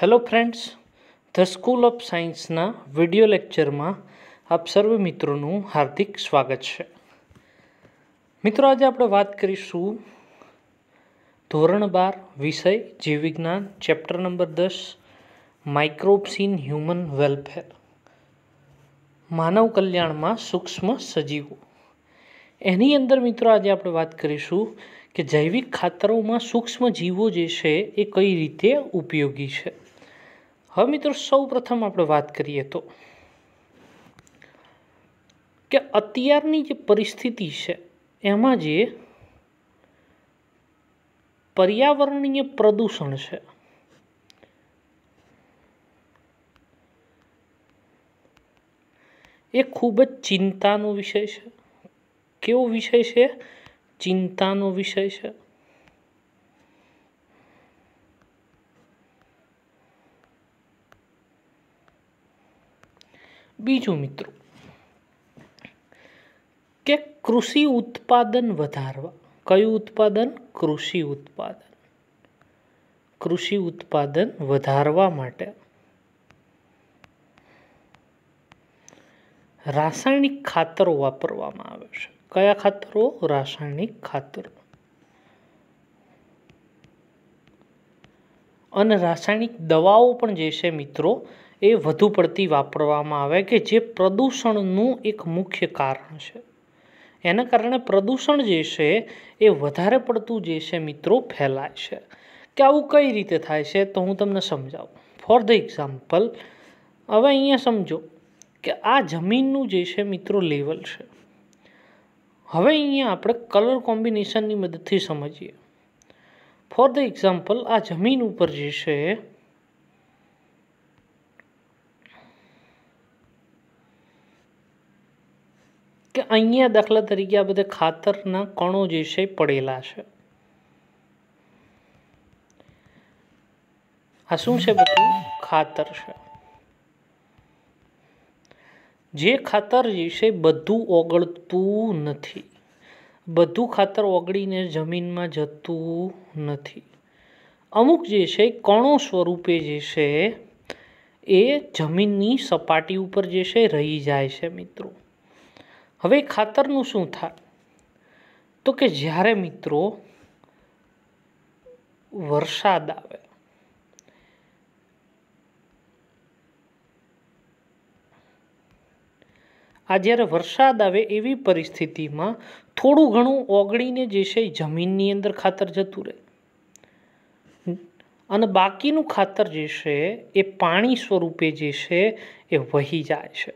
hello friends the school of સાયન્સના video લેક્ચરમાં આપ સર્વ મિત્રોનું હાર્દિક સ્વાગત છે મિત્રો આજે આપણે વાત કરીશું ધોરણ બાર વિષય જીવવિજ્ઞાન ચેપ્ટર નંબર દસ માઇક્રોબ્સ ઇન હ્યુમન વેલફેર માનવ કલ્યાણમાં સૂક્ષ્મ સજીવો એની અંદર મિત્રો આજે આપણે વાત કરીશું કે જૈવિક ખાતરોમાં સૂક્ષ્મ જીવો જે છે એ કઈ રીતે ઉપયોગી છે હવે મિત્રો સૌ પ્રથમ આપણે વાત કરીએ તો કે અત્યારની જે પરિસ્થિતિ છે એમાં જે પર્યાવરણીય પ્રદૂષણ છે એ ખૂબ જ ચિંતાનો વિષય છે કેવો વિષય છે ચિંતાનો વિષય છે બીજું મિત્રો કે કૃષિ ઉત્પાદન વધારવા કયું ઉત્પાદન કૃષિ ઉત્પાદન કૃષિ ઉત્પાદન વધારવા માટે રાસાયણિક ખાતરો વાપરવામાં આવે છે કયા ખાતરો રાસાયણિક ખાતરો અને રાસાયણિક દવાઓ પણ જે છે મિત્રો એ વધુ પડતી વાપરવામાં આવે કે જે પ્રદૂષણનું એક મુખ્ય કારણ છે એના કારણે પ્રદૂષણ જે છે એ વધારે પડતું જે છે મિત્રો ફેલાય છે કે આવું કઈ રીતે થાય છે તો હું તમને સમજાવું ફોર ધ એક્ઝામ્પલ હવે અહીંયા સમજો કે આ જમીનનું જે છે મિત્રો લેવલ છે હવે અહીંયા આપણે કલર કોમ્બિનેશનની મદદથી સમજીએ ફોર ધ એક્ઝામ્પલ આ જમીન ઉપર જે છે અહીંયા દાખલા તરીકે આ બધા ખાતરના કણો જે છે પડેલા છે આ શું છે બધું ખાતર છે જે ખાતર જે છે બધું ઓગળતું નથી બધું ખાતર ઓગળીને જમીનમાં જતું નથી અમુક જે છે કણો સ્વરૂપે જે છે એ જમીનની સપાટી ઉપર જે છે રહી જાય છે મિત્રો હવે ખાતરનું શું થાય તો કે જ્યારે મિત્રો વરસાદ આવે આ જ્યારે વરસાદ આવે એવી પરિસ્થિતિમાં થોડું ઘણું ઓગળીને જે છે એ જમીનની અંદર ખાતર જતું રહે અને બાકીનું ખાતર જે છે એ પાણી સ્વરૂપે જે છે એ વહી જાય છે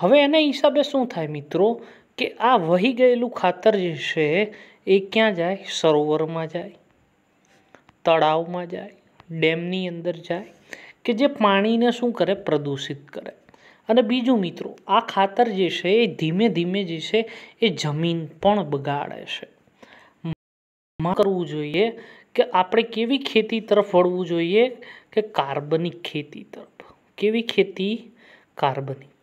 હવે એના હિસાબે શું થાય મિત્રો કે આ વહી ગયેલું ખાતર જે છે એ ક્યાં જાય સરોવરમાં જાય તળાવમાં જાય ડેમની અંદર જાય કે જે પાણીને શું કરે પ્રદૂષિત કરે અને બીજું મિત્રો આ ખાતર જે છે એ ધીમે ધીમે જે છે એ જમીન પણ બગાડે છે કરવું જોઈએ કે આપણે કેવી ખેતી તરફ વળવું જોઈએ કે કાર્બનિક ખેતી તરફ કેવી ખેતી કાર્બનિક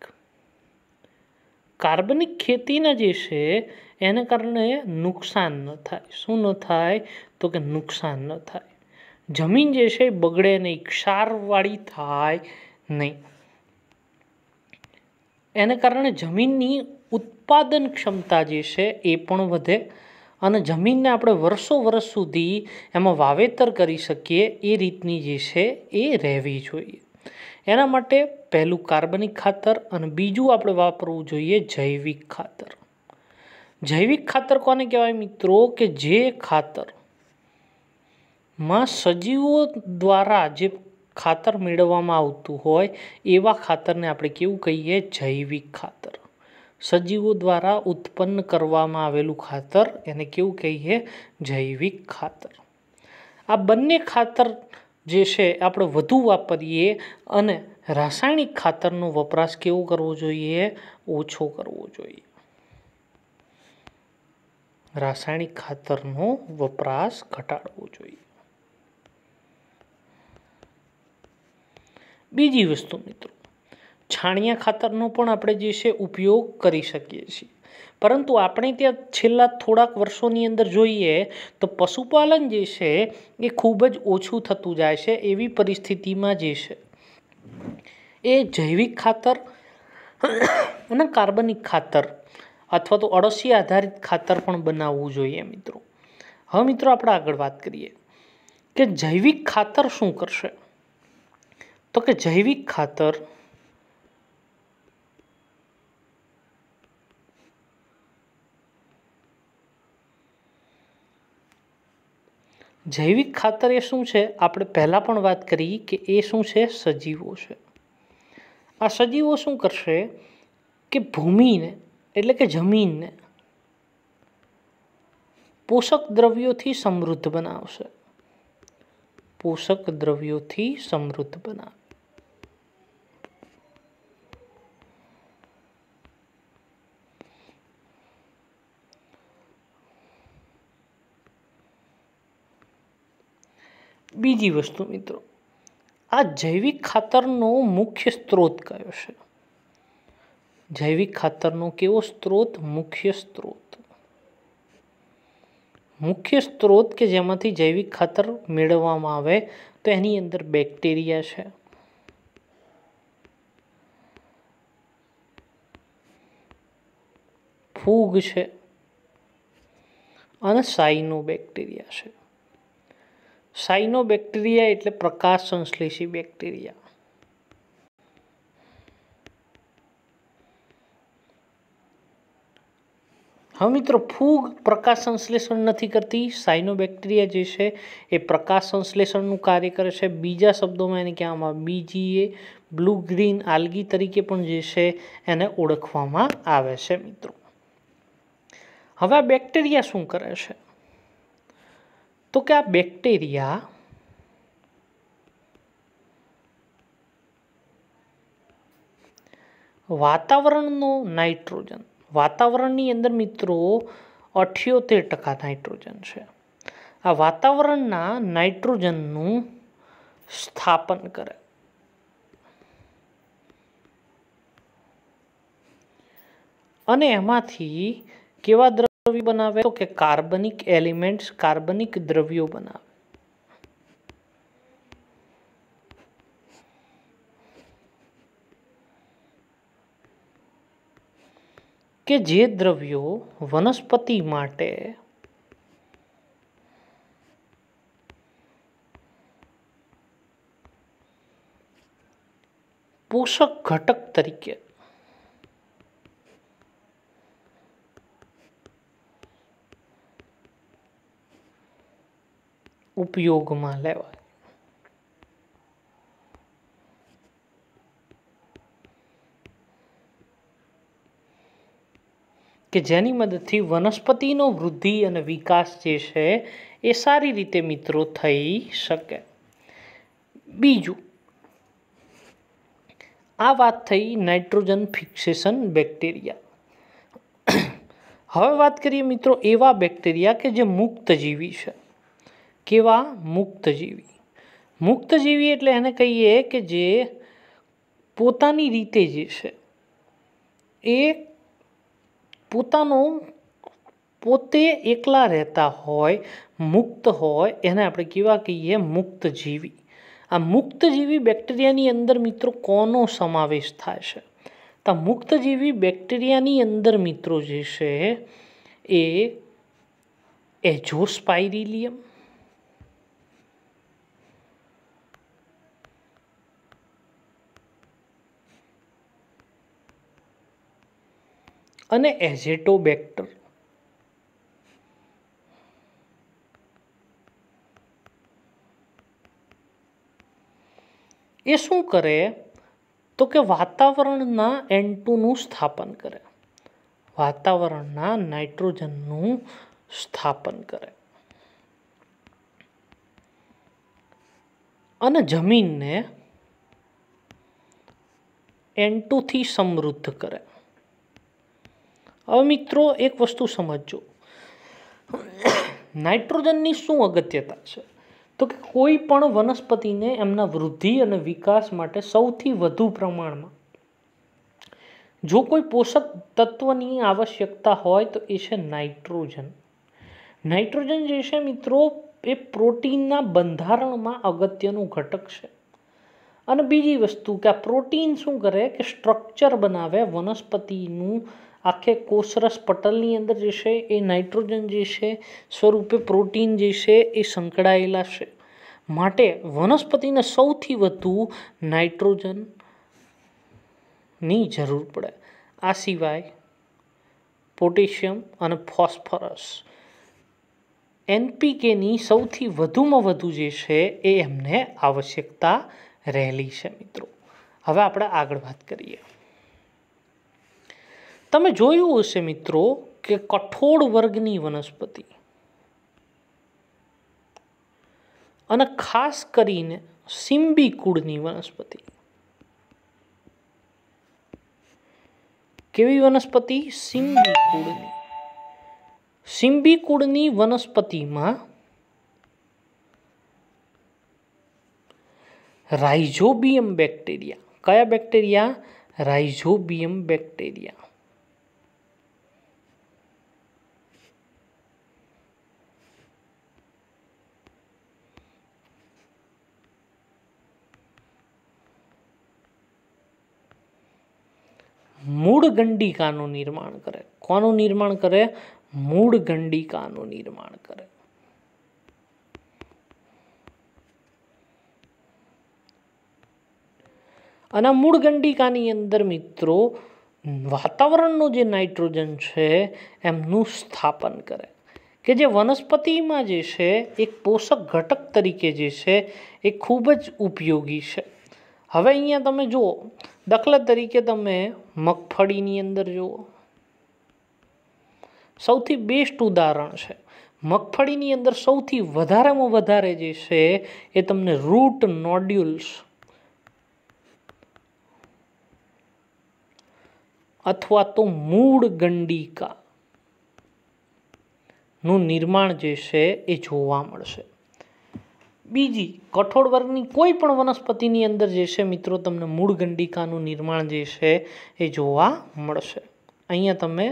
કાર્બનિક ખેતીના જે છે એને કારણે નુકસાન ન થાય શું ન થાય તો કે નુકસાન ન થાય જમીન જે છે બગડે નહીં ક્ષારવાળી થાય નહીં એને કારણે જમીનની ઉત્પાદન ક્ષમતા જે છે એ પણ વધે અને જમીનને આપણે વર્ષો વર્ષ સુધી એમાં વાવેતર કરી શકીએ એ રીતની જે છે એ રહેવી જોઈએ એના માટે પહેલું કાર્બનિક ખાતર અને બીજું આપણે વાપરવું જોઈએ જૈવિક ખાતર જૈવિક ખાતર કોને કહેવાય મિત્રો કે જે ખાતર માં સજીવો દ્વારા જે ખાતર મેળવવામાં આવતું હોય એવા ખાતરને આપણે કેવું કહીએ જૈવિક ખાતર સજીવો દ્વારા ઉત્પન્ન કરવામાં આવેલું ખાતર એને કેવું કહીએ જૈવિક ખાતર આ બંને ખાતર જે છે આપણે વધુ વાપરીએ અને રાસાયણિક ખાતરનો વપરાશ કેવો કરવો જોઈએ ઓછો કરવો જોઈએ રાસાયણિક ખાતરનો વપરાશ ઘટાડવો જોઈએ બીજી વસ્તુ મિત્રો છાણિયા ખાતરનો પણ આપણે જે છે ઉપયોગ કરી શકીએ છીએ પરંતુ આપણે ત્યાં છેલ્લા થોડાક વર્ષોની અંદર જોઈએ તો પશુપાલન જે છે એ ખૂબ જ ઓછું થતું જાય છે એવી પરિસ્થિતિમાં જે છે એ જૈવિક ખાતર અને કાર્બનિક ખાતર અથવા તો અડસી આધારિત ખાતર પણ બનાવવું જોઈએ મિત્રો હવે મિત્રો આપણે આગળ વાત કરીએ કે જૈવિક ખાતર શું કરશે તો કે જૈવિક ખાતર જૈવિક ખાતર એ શું છે આપણે પહેલાં પણ વાત કરી કે એ શું છે સજીવો છે આ સજીવો શું કરશે કે ભૂમિને એટલે કે જમીનને પોષક દ્રવ્યોથી સમૃદ્ધ બનાવશે પોષક દ્રવ્યોથી સમૃદ્ધ બનાવે બીજી વસ્તુ મિત્રો આ જૈવિક ખાતરનો મુખ્ય સ્ત્રોત કયો છે જૈવિક ખાતરનો કેવો સ્ત્રોત મુખ્ય સ્ત્રોત મુખ્ય સ્ત્રોત કે જેમાંથી જૈવિક ખાતર મેળવવામાં આવે તો એની અંદર બેક્ટેરિયા છે ફૂગ છે અને સાઇનો બેક્ટેરિયા છે સાયનોબેક્ટેરિયા એટલે પ્રકાશ સંશ્લેષી બેક્ટેરિયા હવે મિત્રો ફૂગ પ્રકાશ સંશ્લેષણ નથી કરતી સાયનોબેક્ટેરિયા જે છે એ પ્રકાશ સંશ્લેષણનું કાર્ય કરે છે બીજા શબ્દોમાં એને કહેવામાં બીજી એ બ્લુ ગ્રીન આલ્ગી તરીકે પણ જે છે એને ઓળખવામાં આવે છે મિત્રો હવે બેક્ટેરિયા શું કરે છે તો કે આ બેક્ટેરિયા વાતાવરણનો નાઇટ્રોજન વાતાવરણની અંદર મિત્રો અઠ્યોતેર ટકા નાઇટ્રોજન છે આ વાતાવરણના નાઇટ્રોજનનું સ્થાપન કરે અને એમાંથી કેવા દ્રવ્ય द्रव्य बनावे तो के कार्बनिक एलिमेंट्स कार्बनिक द्रव्यो बनावे के जे द्रव्यो वनस्पति माटे पोषक घटक तरीके ઉપયોગમાં લેવાય કે જેની મદદથી વનસ્પતિનો વૃદ્ધિ અને વિકાસ જે છે એ સારી રીતે મિત્રો થઈ શકે બીજું આ વાત થઈ નાઇટ્રોજન ફિક્સેશન બેક્ટેરિયા હવે વાત કરીએ મિત્રો એવા બેક્ટેરિયા કે જે મુક્તજીવી છે કેવા મુક્તજીવી મુક્તજીવી એટલે એને કહીએ કે જે પોતાની રીતે જે છે એ પોતાનો પોતે એકલા રહેતા હોય મુક્ત હોય એને આપણે કેવા કહીએ મુક્તજીવી આ મુક્તજીવી બેક્ટેરિયાની અંદર મિત્રો કોનો સમાવેશ થાય છે તો મુક્ત જીવી બેક્ટેરિયાની અંદર મિત્રો જે છે એ એજોસ્પાઇરિલિયમ અને એઝેટોબેક્ટર એ શું કરે તો કે વાતાવરણના એન્ટુનું સ્થાપન કરે વાતાવરણના નાઇટ્રોજનનું સ્થાપન કરે અને જમીનને એન્ટુથી સમૃદ્ધ કરે હવે મિત્રો એક વસ્તુ સમજજો નાઇટ્રોજનની શું અગત્યતા છે તો કે કોઈ પણ વનસ્પતિને એમના વૃદ્ધિ અને વિકાસ માટે સૌથી વધુ પ્રમાણમાં જો કોઈ પોષક તત્વની આવશ્યકતા હોય તો એ છે નાઇટ્રોજન નાઇટ્રોજન જે છે મિત્રો એ પ્રોટીનના બંધારણમાં અગત્યનું ઘટક છે અને બીજી વસ્તુ કે આ પ્રોટીન શું કરે કે સ્ટ્રક્ચર બનાવે વનસ્પતિનું આખે કોસરસ પટલની અંદર જે છે એ નાઇટ્રોજન જે છે સ્વરૂપે પ્રોટીન જે છે એ સંકળાયેલા છે માટે વનસ્પતિને સૌથી વધુ નાઇટ્રોજનની જરૂર પડે આ સિવાય પોટેશિયમ અને ફોસ્ફરસ એનપીકેની સૌથી વધુમાં વધુ જે છે એ એમને આવશ્યકતા રહેલી છે મિત્રો હવે આપણે આગળ વાત કરીએ તમે જોયું હશે મિત્રો કે કઠોળ વર્ગની વનસ્પતિ અને ખાસ કરીને સિમ્બી કુળની વનસ્પતિ કેવી વનસ્પતિ સિમ્બી કુળની સિમ્બી કુળની વનસ્પતિમાં રાઇઝોબિયમ બેક્ટેરિયા કયા બેક્ટેરિયા રાઇઝોબિયમ બેક્ટેરિયા મૂળ ગંડિકાનું નિર્માણ કરે કોનું નિર્માણ કરે મૂળ ગંડિકાનું નિર્માણ કરે અને મૂળ ગંડિકાની અંદર મિત્રો વાતાવરણનું જે નાઇટ્રોજન છે એમનું સ્થાપન કરે કે જે વનસ્પતિમાં જે છે એક પોષક ઘટક તરીકે જે છે એ ખૂબ જ ઉપયોગી છે હવે અહીંયા તમે જુઓ દાખલા તરીકે તમે મગફળીની અંદર જુઓ સૌથી બેસ્ટ ઉદાહરણ છે મગફળીની અંદર સૌથી વધારેમાં વધારે જે છે એ તમને રૂટ નોડ્યુલ્સ અથવા તો મૂળ ગંડિકા નું નિર્માણ જે છે એ જોવા મળશે બીજી કઠોળ વર્ગની કોઈ પણ વનસ્પતિની અંદર જે છે મિત્રો તમને મૂળ ગંડિકાનું નિર્માણ જે છે એ જોવા મળશે અહીંયા તમે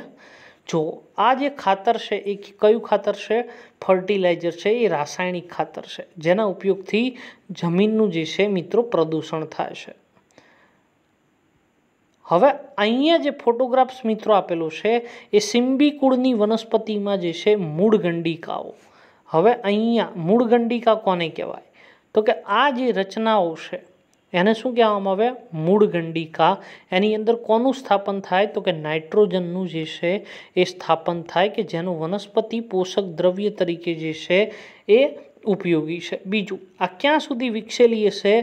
જો આ જે ખાતર છે એ કયું ખાતર છે ફર્ટિલાઇઝર છે એ રાસાયણિક ખાતર છે જેના ઉપયોગથી જમીનનું જે છે મિત્રો પ્રદૂષણ થાય છે હવે અહીંયા જે ફોટોગ્રાફ્સ મિત્રો આપેલો છે એ સિમ્બી કુળની વનસ્પતિમાં જે છે મૂળ ગંડિકાઓ હવે અહીંયા મૂળગંડિકા કોને કહેવાય તો કે આ જે રચનાઓ છે એને શું કહેવામાં આવે મૂળગંડિકા એની અંદર કોનું સ્થાપન થાય તો કે નાઇટ્રોજનનું જે છે એ સ્થાપન થાય કે જેનું વનસ્પતિ પોષક દ્રવ્ય તરીકે જે છે એ ઉપયોગી છે બીજું આ ક્યાં સુધી વિકસેલી હશે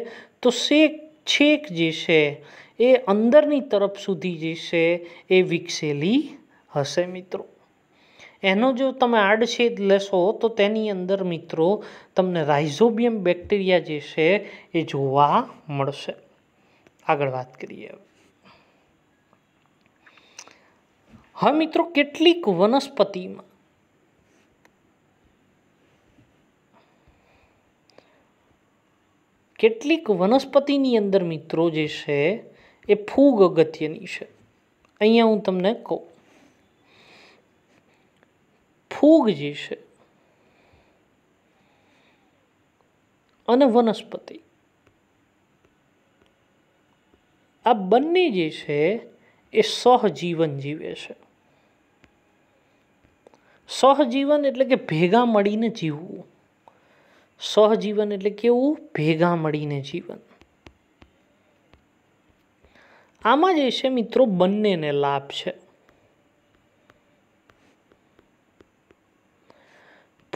તો શેક છેક જે છે એ અંદરની તરફ સુધી જે છે એ વિકસેલી હશે મિત્રો એનો જો તમે આડછેદ લેશો તો તેની અંદર મિત્રો તમને રાઇઝોબિયમ બેક્ટેરિયા જે છે એ જોવા મળશે આગળ વાત કરીએ હવે મિત્રો કેટલીક વનસ્પતિમાં કેટલીક વનસ્પતિની અંદર મિત્રો જે છે એ ફૂગ અગત્યની છે અહીંયા હું તમને કહું ફૂગ છે અને વનસ્પતિ આ બંને જે છે એ સહજીવન જીવે છે સહજીવન એટલે કે ભેગા મળીને જીવવું સહજીવન એટલે કેવું ભેગા મળીને જીવન આમાં જે છે મિત્રો બંનેને લાભ છે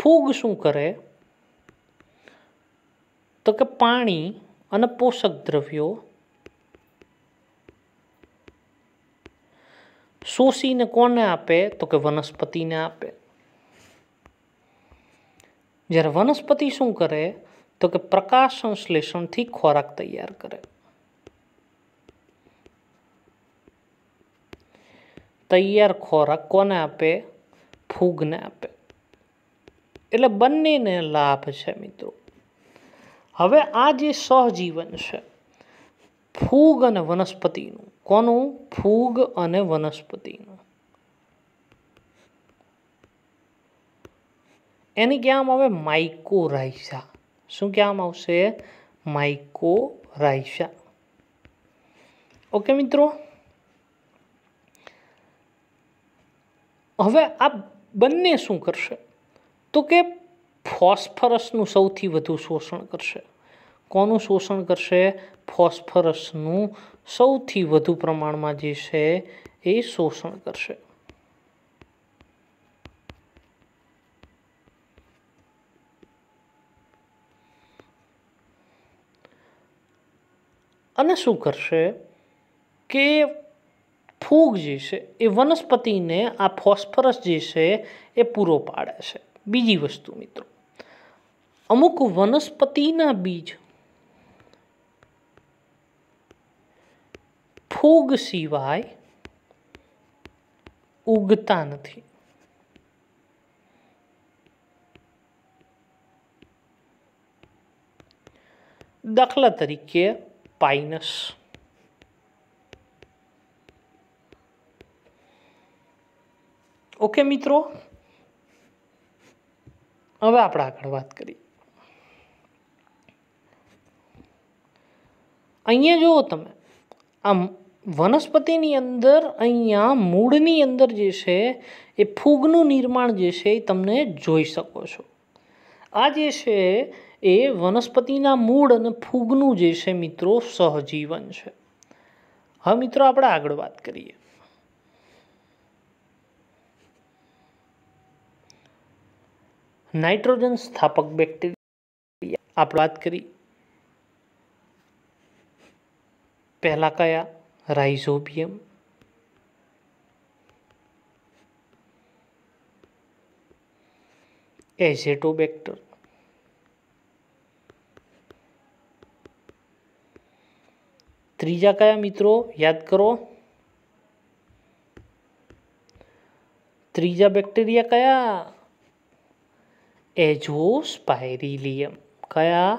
ફૂગ શું કરે તો કે પાણી અને પોષક દ્રવ્યો શોષીને કોને આપે તો કે વનસ્પતિને આપે જ્યારે વનસ્પતિ શું કરે તો કે પ્રકાશ સંશ્લેષણથી ખોરાક તૈયાર કરે તૈયાર ખોરાક કોને આપે ફૂગને આપે એટલે બંનેને લાભ છે મિત્રો હવે આ જે સહજીવન છે ફૂગ અને વનસ્પતિનું કોનું ફૂગ અને વનસ્પતિનું એની ક્યાં આવે માઇકો રાયસા શું કહેવામાં આવશે માઇકો રાયસા ઓકે મિત્રો હવે આ બંને શું કરશે તો કે ફોસ્ફરસનું સૌથી વધુ શોષણ કરશે કોનું શોષણ કરશે ફોસ્ફરસનું સૌથી વધુ પ્રમાણમાં જે છે એ શોષણ કરશે અને શું કરશે કે ફૂગ જે છે એ વનસ્પતિને આ ફોસ્ફરસ જે છે એ પૂરો પાડે છે बीजी वस्तु मित्रों अमुक वनस्पति बीज फूग सीवाय उगता नहीं दाखला तरीके पाइनस ओके मित्रों હવે આપણે આગળ વાત કરીએ અહીંયા જુઓ તમે આમ વનસ્પતિની અંદર અહીંયા મૂળની અંદર જે છે એ ફૂગનું નિર્માણ જે છે એ તમને જોઈ શકો છો આ જે છે એ વનસ્પતિના મૂળ અને ફૂગનું જે છે મિત્રો સહજીવન છે હવે મિત્રો આપણે આગળ વાત કરીએ नाइट्रोजन स्थापक बैक्टीरिया आप बात करी पहला क्या राइजोबियम एजेटोबैक्टर तीजा क्या मित्रों याद करो तीजा बैक्टीरिया क्या એઝોસ્પાયરિલિયમ કયા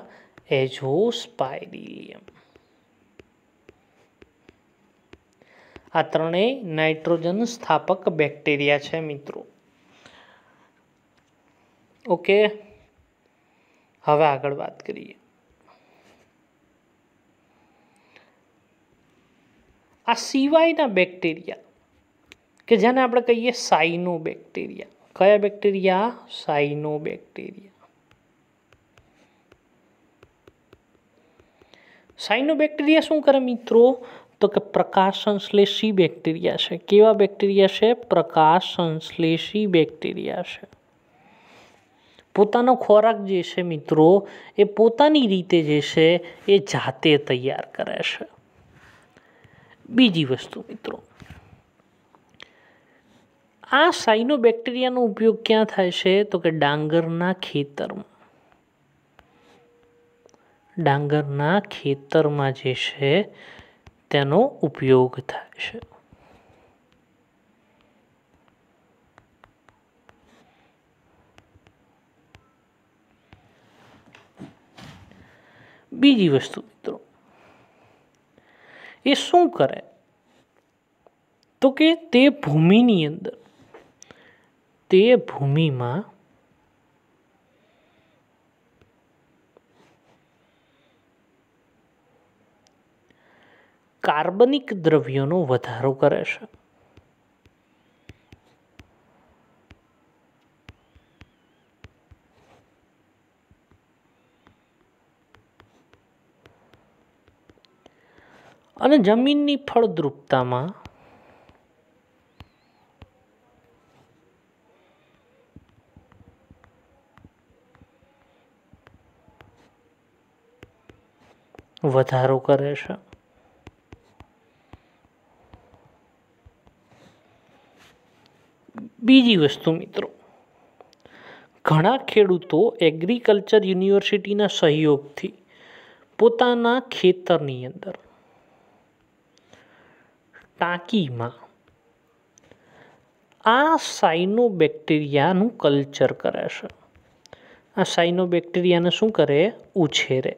એઝોસ્પાયરિલિયમ આ ત્રણેય નાઇટ્રોજન સ્થાપક બેક્ટેરિયા છે મિત્રો ઓકે હવે આગળ વાત કરીએ આ સિવાયના બેક્ટેરિયા કે જેને આપણે કહીએ સાઇનો બેક્ટેરિયા કયા bacteria cyanobacteria cyanobacteria શું કરે મિત્રો તો કે પ્રકાશ સંશ્લેષી બેક્ટેરિયા છે કેવા બેક્ટેરિયા છે પ્રકાશ સંશ્લેષી બેક્ટેરિયા છે પોતાનો ખોરાક જે છે મિત્રો એ પોતાની રીતે જે છે એ જાતે તૈયાર કરે છે બીજી વસ્તુ મિત્રો આ સાઇનોબેક્ટેરિયાનો ઉપયોગ ક્યાં થાય છે તો કે ડાંગરના ખેતરમાં ડાંગરના ખેતરમાં જે છે તેનો ઉપયોગ થાય છે બીજી વસ્તુ મિત્રો એ શું કરે તો કે તે ભૂમિની અંદર તે ભૂમિમાં કાર્બનિક દ્રવ્યોનો વધારો કરે છે અને જમીનની ફળદ્રુપતામાં વધારો કરે છે બીજી વસ્તુ મિત્રો ઘણા ખેડૂતો એગ્રીકલ્ચર યુનિવર્સિટીના સહયોગથી પોતાના ખેતરની અંદર ટાંકીમાં આ સાઇનોબેક્ટેરિયાનું કલ્ચર કરે છે આ સાઇનોબેક્ટેરિયાને શું કરે ઉછેરે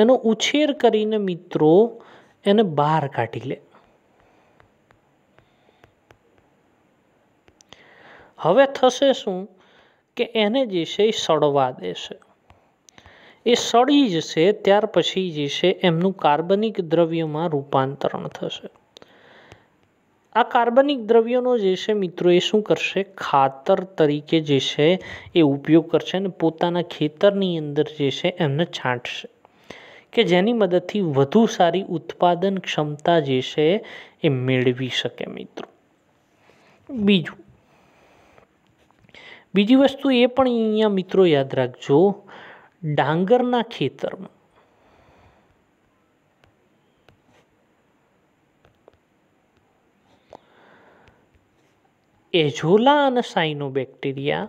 એનો ઉછેર કરીને મિત્રો એને બહાર કાઢી લે હવે થશે શું કે એને જે છે એ સડવા દેશે એ સડી જશે ત્યાર પછી જે છે એમનું કાર્બનિક દ્રવ્યમાં રૂપાંતરણ થશે આ કાર્બનિક દ્રવ્યોનો જે છે મિત્રો એ શું કરશે ખાતર તરીકે જે છે એ ઉપયોગ કરશે અને પોતાના ખેતરની અંદર જે છે એમને છાંટશે કે જેની મદદથી વધુ સારી ઉત્પાદન ક્ષમતા જે છે એ મેળવી શકે મિત્રો બીજું બીજી વસ્તુ એ પણ અહીંયા મિત્રો યાદ રાખજો ડાંગરના ખેતરમાં એઝોલા અને બેક્ટેરિયા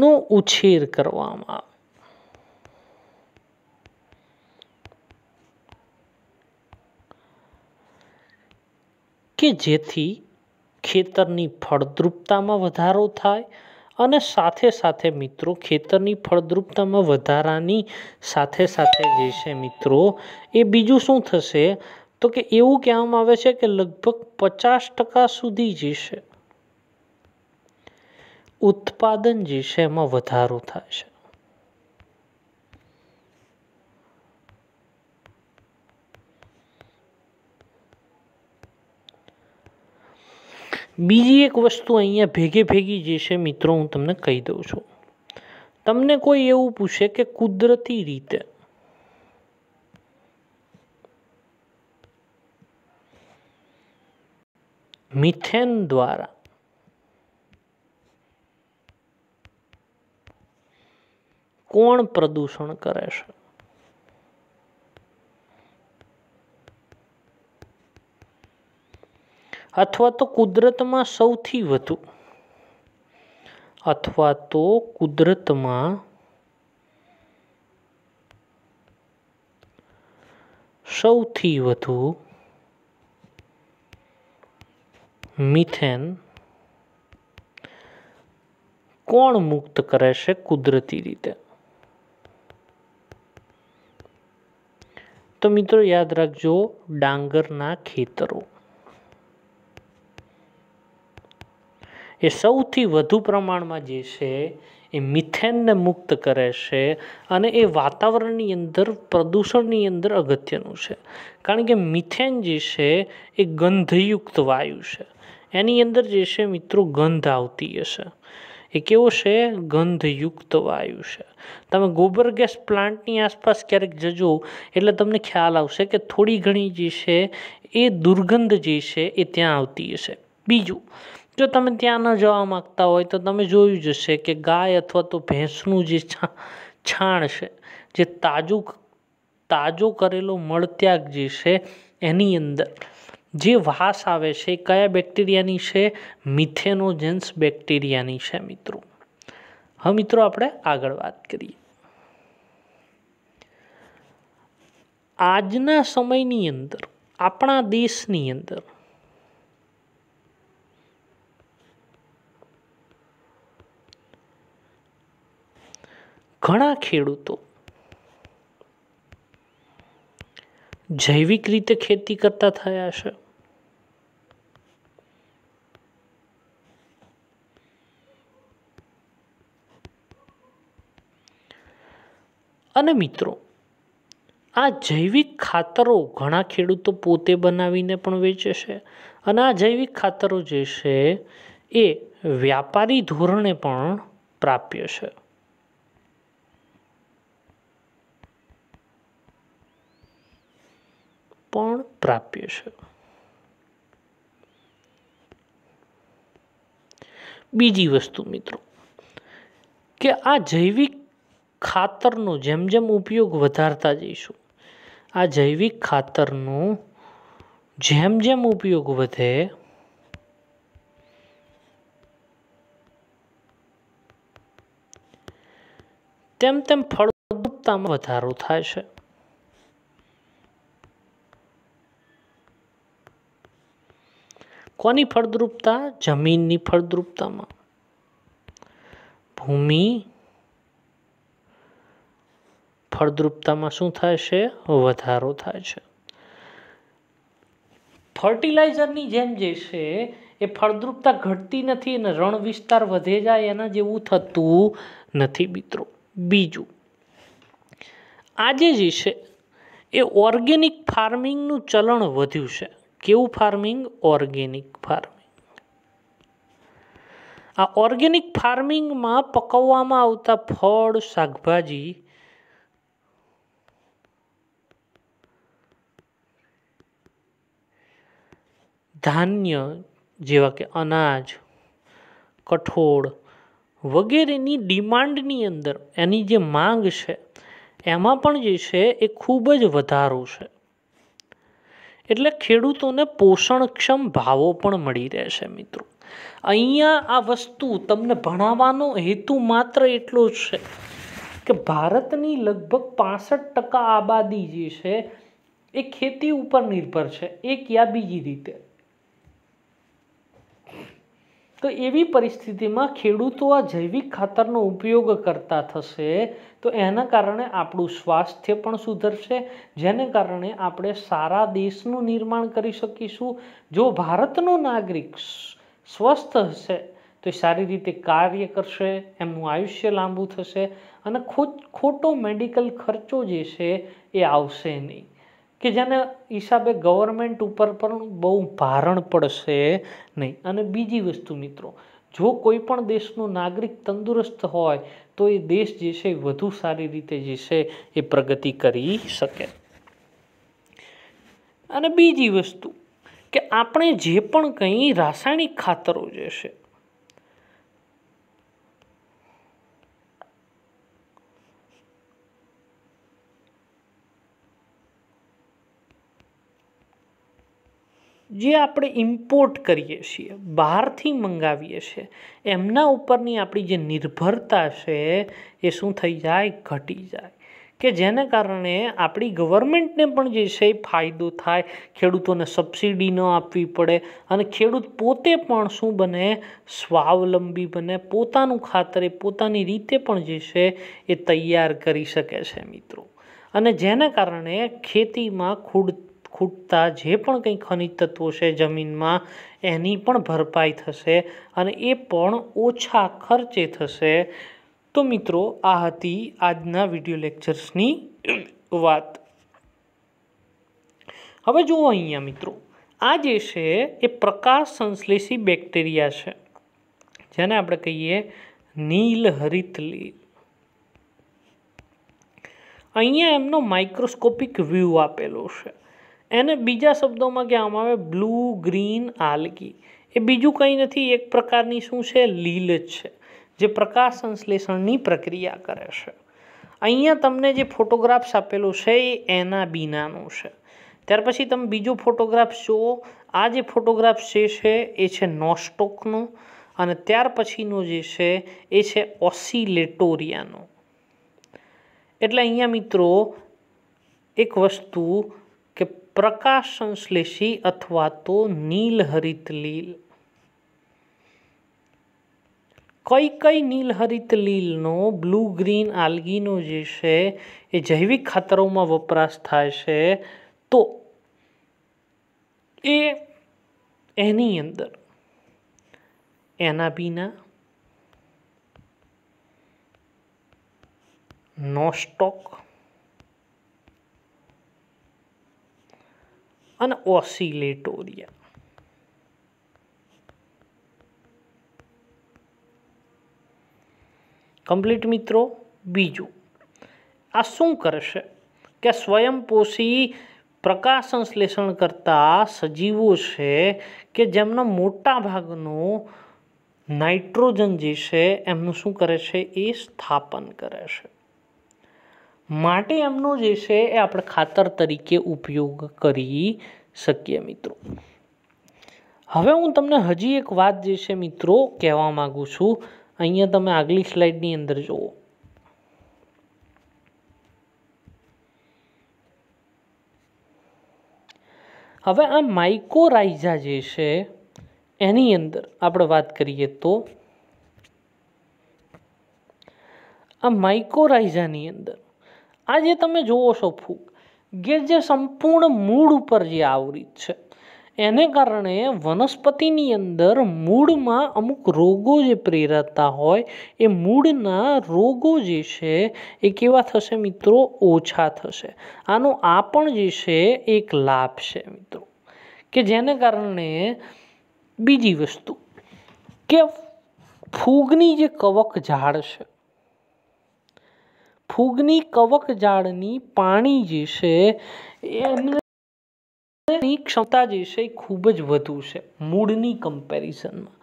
નો ઉછેર કરવામાં આવે કે જેથી ખેતરની ફળદ્રુપતામાં વધારો થાય અને સાથે સાથે મિત્રો ખેતરની ફળદ્રુપતામાં વધારાની સાથે સાથે જે છે મિત્રો એ બીજું શું થશે તો કે એવું કહેવામાં આવે છે કે લગભગ પચાસ ટકા સુધી જે છે ઉત્પાદન જે છે એમાં વધારો થાય છે બીજી એક વસ્તુ અહીંયા ભેગે ભેગી જે છે મિત્રો હું તમને કહી દઉં છું તમને કોઈ એવું પૂછે કે કુદરતી રીતે મિથેન દ્વારા કોણ પ્રદૂષણ કરે છે અથવા તો કુદરતમાં સૌથી વધુ અથવા તો કુદરતમાં સૌથી વધુ મિથેન કોણ મુક્ત કરે છે કુદરતી રીતે તો મિત્રો યાદ રાખજો ડાંગરના ખેતરો એ સૌથી વધુ પ્રમાણમાં જે છે એ મિથેનને મુક્ત કરે છે અને એ વાતાવરણની અંદર પ્રદૂષણની અંદર અગત્યનું છે કારણ કે મિથેન જે છે એ ગંધયુક્ત વાયુ છે એની અંદર જે છે મિત્રો ગંધ આવતી હશે એ કેવો છે ગંધયુક્ત વાયુ છે તમે ગોબર ગેસ પ્લાન્ટની આસપાસ ક્યારેક જજો એટલે તમને ખ્યાલ આવશે કે થોડી ઘણી જે છે એ દુર્ગંધ જે છે એ ત્યાં આવતી હશે બીજું જો તમે ત્યાં ન જવા માગતા હોય તો તમે જોયું જ હશે કે ગાય અથવા તો ભેંસનું જે છાણ છે જે તાજું તાજો કરેલો મળત્યાગ જે છે એની અંદર જે વાસ આવે છે કયા બેક્ટેરિયાની છે મિથેનોજેન્સ બેક્ટેરિયાની છે મિત્રો હવે મિત્રો આપણે આગળ વાત કરીએ આજના સમયની અંદર આપણા દેશની અંદર ઘણા ખેડૂતો જૈવિક રીતે ખેતી કરતા થયા છે અને મિત્રો આ જૈવિક ખાતરો ઘણા ખેડૂતો પોતે બનાવીને પણ વેચે છે અને આ જૈવિક ખાતરો જે છે એ વ્યાપારી ધોરણે પણ પ્રાપ્ય છે પણ પ્રાપ્ય છે બીજી વસ્તુ મિત્રો કે આ જૈવિક ખાતરનો જેમ જેમ ઉપયોગ વધારતા જઈશું આ જૈવિક ખાતરનો જેમ જેમ ઉપયોગ વધે તેમ તેમ ફળદ્રુપતામાં વધારો થાય છે કોની ફળદ્રુપતા જમીનની ફળદ્રુપતામાં ભૂમિ ફળદ્રુપતામાં શું થાય છે વધારો થાય છે ફર્ટિલાઇઝરની જેમ જે છે એ ફળદ્રુપતા ઘટતી નથી અને રણ વિસ્તાર વધે જાય એના જેવું થતું નથી મિત્રો બીજું આજે જે છે એ ઓર્ગેનિક ફાર્મિંગનું ચલણ વધ્યું છે કેવું ફાર્મિંગ ઓર્ગેનિક ફાર્મિંગ આ ઓર્ગેનિક ફાર્મિંગમાં પકવવામાં આવતા ફળ શાકભાજી ધાન્ય જેવા કે અનાજ કઠોળ વગેરેની ડિમાન્ડની અંદર એની જે માંગ છે એમાં પણ જે છે એ ખૂબ જ વધારો છે એટલે ખેડૂતોને પોષણક્ષમ ભાવો પણ મળી રહેશે મિત્રો અહીંયા આ વસ્તુ તમને ભણાવવાનો હેતુ માત્ર એટલો જ છે કે ભારતની લગભગ પાસઠ ટકા આબાદી જે છે એ ખેતી ઉપર નિર્ભર છે એક યા બીજી રીતે તો એવી પરિસ્થિતિમાં ખેડૂતો આ જૈવિક ખાતરનો ઉપયોગ કરતા થશે તો એના કારણે આપણું સ્વાસ્થ્ય પણ સુધરશે જેને કારણે આપણે સારા દેશનું નિર્માણ કરી શકીશું જો ભારતનો નાગરિક સ્વસ્થ હશે તો સારી રીતે કાર્ય કરશે એમનું આયુષ્ય લાંબુ થશે અને ખોટો મેડિકલ ખર્ચો જે છે એ આવશે નહીં કે જેના હિસાબે ગવર્મેન્ટ ઉપર પણ બહુ ભારણ પડશે નહીં અને બીજી વસ્તુ મિત્રો જો કોઈ પણ દેશનો નાગરિક તંદુરસ્ત હોય તો એ દેશ જે છે વધુ સારી રીતે જે છે એ પ્રગતિ કરી શકે અને બીજી વસ્તુ કે આપણે જે પણ કંઈ રાસાયણિક ખાતરો જે છે જે આપણે ઇમ્પોર્ટ કરીએ છીએ બહારથી મંગાવીએ છીએ એમના ઉપરની આપણી જે નિર્ભરતા છે એ શું થઈ જાય ઘટી જાય કે જેને કારણે આપણી ગવર્મેન્ટને પણ જે છે એ ફાયદો થાય ખેડૂતોને સબસિડી ન આપવી પડે અને ખેડૂત પોતે પણ શું બને સ્વાવલંબી બને પોતાનું ખાતર એ પોતાની રીતે પણ જે છે એ તૈયાર કરી શકે છે મિત્રો અને જેના કારણે ખેતીમાં ખૂડ ખૂટતા જે પણ કંઈ ખનિજ તત્વો છે જમીનમાં એની પણ ભરપાઈ થશે અને એ પણ ઓછા ખર્ચે થશે તો મિત્રો આ હતી આજના વિડીયો લેક્ચર્સની વાત હવે જુઓ અહીંયા મિત્રો આ જે છે એ પ્રકાશ સંશ્લેષી બેક્ટેરિયા છે જેને આપણે કહીએ નીલ હરિતલી અહીંયા એમનો માઇક્રોસ્કોપિક વ્યૂ આપેલો છે એને બીજા શબ્દોમાં કહેવામાં આવે બ્લુ ગ્રીન આલગી એ બીજું કંઈ નથી એક પ્રકારની શું છે લીલ જ છે જે પ્રકાશ સંશ્લેષણની પ્રક્રિયા કરે છે અહીંયા તમને જે ફોટોગ્રાફ્સ આપેલું છે એ એના બીનાનું છે ત્યાર પછી તમે બીજો ફોટોગ્રાફ જુઓ આ જે ફોટોગ્રાફ્સ જે છે એ છે નોસ્ટોકનો અને ત્યાર પછીનો જે છે એ છે ઓસિલેટોરિયાનો એટલે અહીંયા મિત્રો એક વસ્તુ પ્રકાશ સંશ્લેષી અથવા તો નીલહરિત લીલ કઈ કઈ નીલહરિત લીલનો બ્લુ ગ્રીન આલ્ગીનો જે છે એ જૈવિક ખાતરોમાં વપરાશ થાય છે તો એ એની અંદર એના બીના નોસ્ટોક ऑसिलेटोरिया कंप्लीट मित्रों बीजू આ શું કરે છે કે સ્વયંપોષી પ્રકાશ સંશ્લેષણ કરતા સજીવો છે કે જેમના મોટા ભાગનું નાઇટ્રોજન જે છે એમનું શું કરે છે એ સ્થાપન કરે છે માટે એમનો જે છે એ આપણે ખાતર તરીકે ઉપયોગ કરી શકીએ મિત્રો હવે હું તમને હજી એક વાત જે છે મિત્રો કહેવા માગું છું અહીંયા તમે આગલી સ્લાઇડની અંદર જુઓ હવે આ માઇકોરાઇઝા જે છે એની અંદર આપણે વાત કરીએ તો આ માઇકોરાઇઝાની અંદર આ જે તમે જુઓ છો ફૂગ કે જે સંપૂર્ણ મૂળ ઉપર જે આવૃત છે એને કારણે વનસ્પતિની અંદર મૂળમાં અમુક રોગો જે પ્રેરાતા હોય એ મૂળના રોગો જે છે એ કેવા થશે મિત્રો ઓછા થશે આનો આ પણ જે છે એક લાભ છે મિત્રો કે જેને કારણે બીજી વસ્તુ કે ફૂગની જે કવક ઝાડ છે ફૂગની કવક જાળની પાણી જે છે એની ક્ષમતા જે છે એ ખૂબ જ વધુ છે મૂળની કમ્પેરિઝનમાં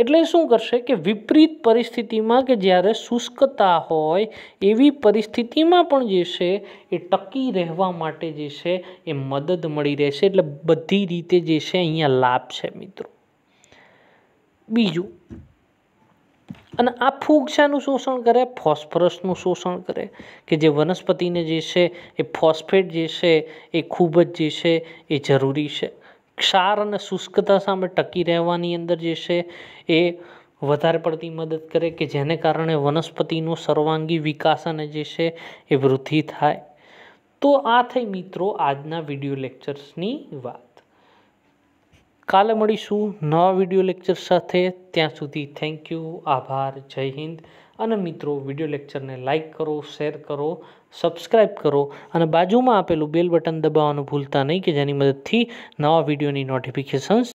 એટલે શું કરશે કે વિપરીત પરિસ્થિતિમાં કે જ્યારે શુષ્કતા હોય એવી પરિસ્થિતિમાં પણ જે છે એ ટકી રહેવા માટે જે છે એ મદદ મળી રહેશે એટલે બધી રીતે જે છે અહીંયા લાભ છે મિત્રો બીજું અને આ ફૂગ શાનું શોષણ કરે ફોસ્ફરસનું શોષણ કરે કે જે વનસ્પતિને જે છે એ ફોસ્ફેટ જે છે એ ખૂબ જ જે છે એ જરૂરી છે ક્ષાર અને શુષ્કતા સામે ટકી રહેવાની અંદર જે છે એ વધારે પડતી મદદ કરે કે જેને કારણે વનસ્પતિનો સર્વાંગી વિકાસ અને જે છે એ વૃદ્ધિ થાય તો આ થઈ મિત્રો આજના વિડીયો લેક્ચર્સની વાત કાલે મળીશું નવા વિડીયો લેક્ચર સાથે ત્યાં સુધી થેન્ક યુ આભાર જય હિન્દ અને મિત્રો વિડીયો લેક્ચરને લાઇક કરો શેર કરો સબસ્ક્રાઇબ કરો અને બાજુમાં આપેલું બેલ બટન દબાવવાનું ભૂલતા નહીં કે જેની મદદથી નવા વિડીયોની નોટિફિકેશન્સ